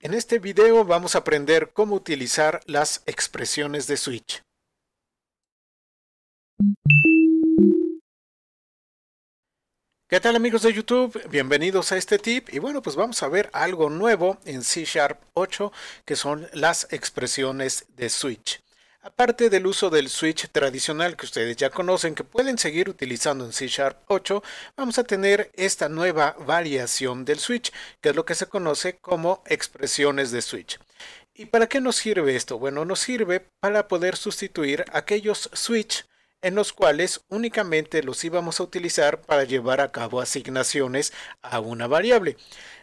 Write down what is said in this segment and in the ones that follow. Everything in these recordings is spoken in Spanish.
En este video vamos a aprender cómo utilizar las expresiones de switch. ¿Qué tal amigos de YouTube? Bienvenidos a este tip y bueno pues vamos a ver algo nuevo en C Sharp 8 que son las expresiones de switch. Aparte del uso del switch tradicional que ustedes ya conocen que pueden seguir utilizando en C Sharp 8, vamos a tener esta nueva variación del switch, que es lo que se conoce como expresiones de switch. ¿Y para qué nos sirve esto? Bueno, nos sirve para poder sustituir aquellos switch en los cuales únicamente los íbamos a utilizar para llevar a cabo asignaciones a una variable.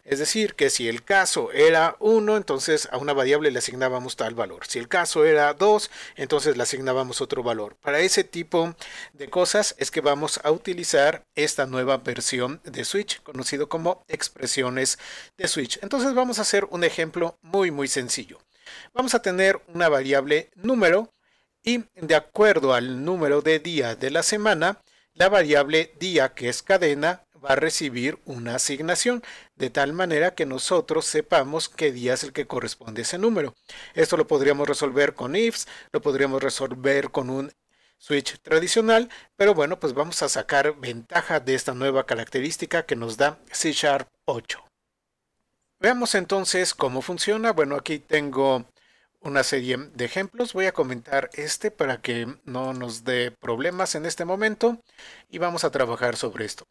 Es decir, que si el caso era 1, entonces a una variable le asignábamos tal valor. Si el caso era 2, entonces le asignábamos otro valor. Para ese tipo de cosas es que vamos a utilizar esta nueva versión de Switch, conocido como expresiones de Switch. Entonces vamos a hacer un ejemplo muy muy sencillo. Vamos a tener una variable número y de acuerdo al número de día de la semana, la variable día que es cadena va a recibir una asignación, de tal manera que nosotros sepamos qué día es el que corresponde ese número. Esto lo podríamos resolver con ifs, lo podríamos resolver con un switch tradicional, pero bueno, pues vamos a sacar ventaja de esta nueva característica que nos da C Sharp 8. Veamos entonces cómo funciona. Bueno, aquí tengo una serie de ejemplos. Voy a comentar este para que no nos dé problemas en este momento y vamos a trabajar sobre esto.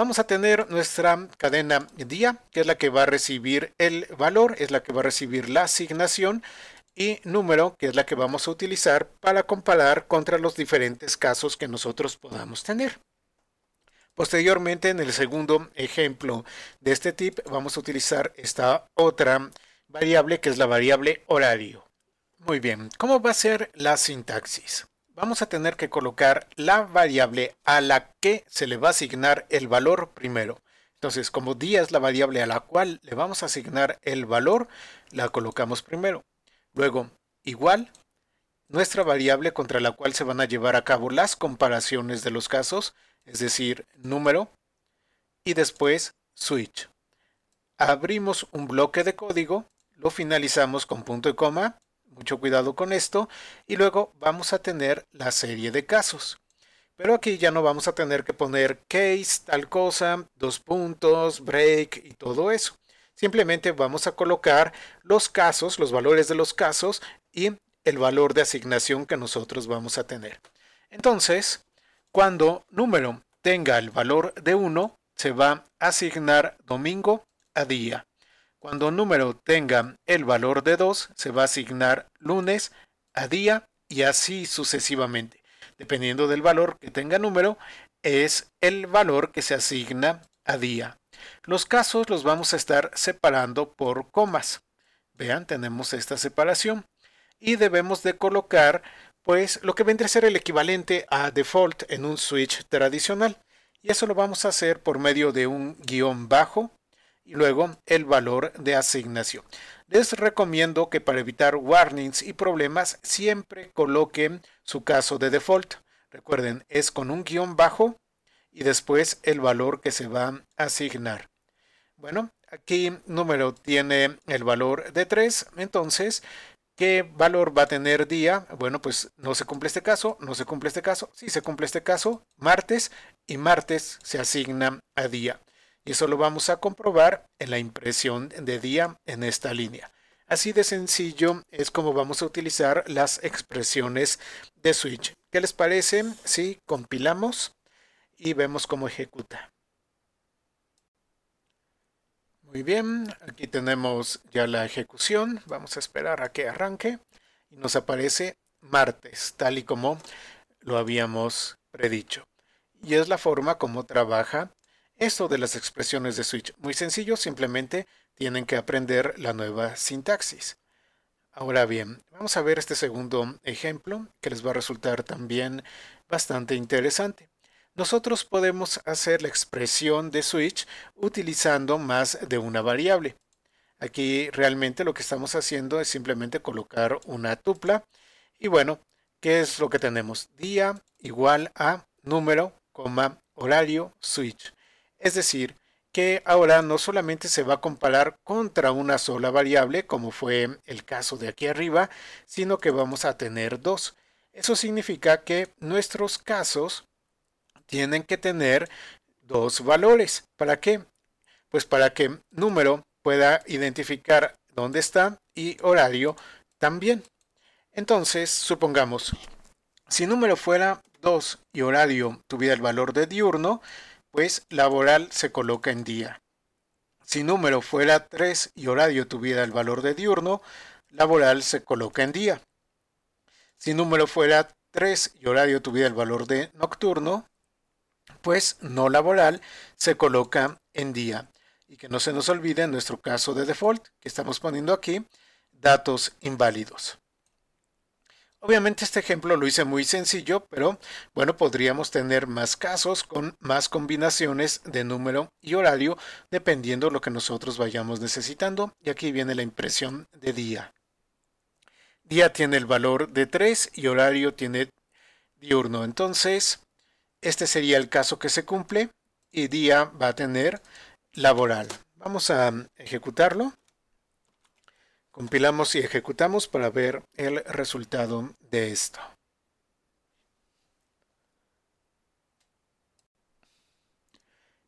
Vamos a tener nuestra cadena día, que es la que va a recibir el valor, es la que va a recibir la asignación y número, que es la que vamos a utilizar para comparar contra los diferentes casos que nosotros podamos tener. Posteriormente, en el segundo ejemplo de este tip, vamos a utilizar esta otra variable, que es la variable horario. Muy bien, ¿cómo va a ser la sintaxis? vamos a tener que colocar la variable a la que se le va a asignar el valor primero. Entonces, como día es la variable a la cual le vamos a asignar el valor, la colocamos primero. Luego, igual, nuestra variable contra la cual se van a llevar a cabo las comparaciones de los casos, es decir, número, y después switch. Abrimos un bloque de código, lo finalizamos con punto y coma, mucho cuidado con esto. Y luego vamos a tener la serie de casos. Pero aquí ya no vamos a tener que poner case, tal cosa, dos puntos, break y todo eso. Simplemente vamos a colocar los casos, los valores de los casos y el valor de asignación que nosotros vamos a tener. Entonces, cuando número tenga el valor de 1, se va a asignar domingo a día. Cuando un número tenga el valor de 2, se va a asignar lunes a día y así sucesivamente. Dependiendo del valor que tenga número, es el valor que se asigna a día. Los casos los vamos a estar separando por comas. Vean, tenemos esta separación y debemos de colocar pues lo que vendría a ser el equivalente a default en un switch tradicional. Y eso lo vamos a hacer por medio de un guión bajo y luego el valor de asignación. Les recomiendo que para evitar warnings y problemas siempre coloquen su caso de default. Recuerden, es con un guión bajo y después el valor que se va a asignar. Bueno, aquí número tiene el valor de 3, entonces, ¿qué valor va a tener día? Bueno, pues no se cumple este caso, no se cumple este caso, sí se cumple este caso, martes, y martes se asigna a día y eso lo vamos a comprobar en la impresión de día en esta línea. Así de sencillo es como vamos a utilizar las expresiones de switch. ¿Qué les parece si compilamos y vemos cómo ejecuta? Muy bien, aquí tenemos ya la ejecución. Vamos a esperar a que arranque y nos aparece martes, tal y como lo habíamos predicho. Y es la forma como trabaja esto de las expresiones de switch, muy sencillo, simplemente tienen que aprender la nueva sintaxis. Ahora bien, vamos a ver este segundo ejemplo que les va a resultar también bastante interesante. Nosotros podemos hacer la expresión de switch utilizando más de una variable. Aquí realmente lo que estamos haciendo es simplemente colocar una tupla. Y bueno, ¿qué es lo que tenemos? Día igual a número, coma, horario, switch. Es decir, que ahora no solamente se va a comparar contra una sola variable, como fue el caso de aquí arriba, sino que vamos a tener dos. Eso significa que nuestros casos tienen que tener dos valores. ¿Para qué? Pues para que número pueda identificar dónde está y horario también. Entonces, supongamos, si número fuera 2 y horario tuviera el valor de diurno, pues laboral se coloca en día. Si número fuera 3 y horario tuviera el valor de diurno, laboral se coloca en día. Si número fuera 3 y horario tuviera el valor de nocturno, pues no laboral se coloca en día. Y que no se nos olvide en nuestro caso de default que estamos poniendo aquí, datos inválidos. Obviamente este ejemplo lo hice muy sencillo, pero bueno, podríamos tener más casos con más combinaciones de número y horario dependiendo lo que nosotros vayamos necesitando. Y aquí viene la impresión de día. Día tiene el valor de 3 y horario tiene diurno. Entonces, este sería el caso que se cumple y día va a tener laboral. Vamos a ejecutarlo. Compilamos y ejecutamos para ver el resultado de esto.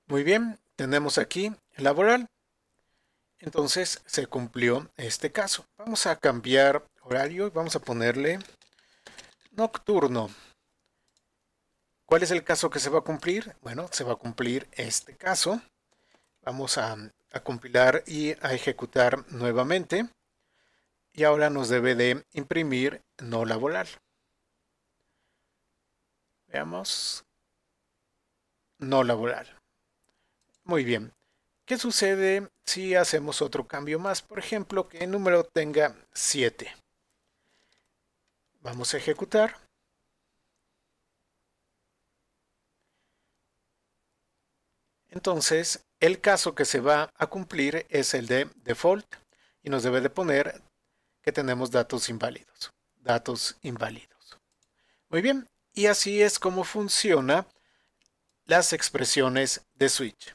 Muy bien, tenemos aquí el laboral. Entonces se cumplió este caso. Vamos a cambiar horario y vamos a ponerle nocturno. ¿Cuál es el caso que se va a cumplir? Bueno, se va a cumplir este caso. Vamos a, a compilar y a ejecutar nuevamente y ahora nos debe de imprimir no laboral. Veamos. No laboral. Muy bien. ¿Qué sucede si hacemos otro cambio más? Por ejemplo, que el número tenga 7. Vamos a ejecutar. Entonces, el caso que se va a cumplir es el de default y nos debe de poner que tenemos datos inválidos. Datos inválidos. Muy bien, y así es como funciona las expresiones de switch.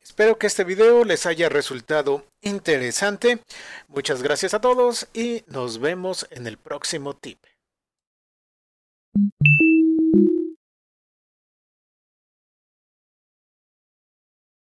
Espero que este video les haya resultado interesante. Muchas gracias a todos y nos vemos en el próximo tip.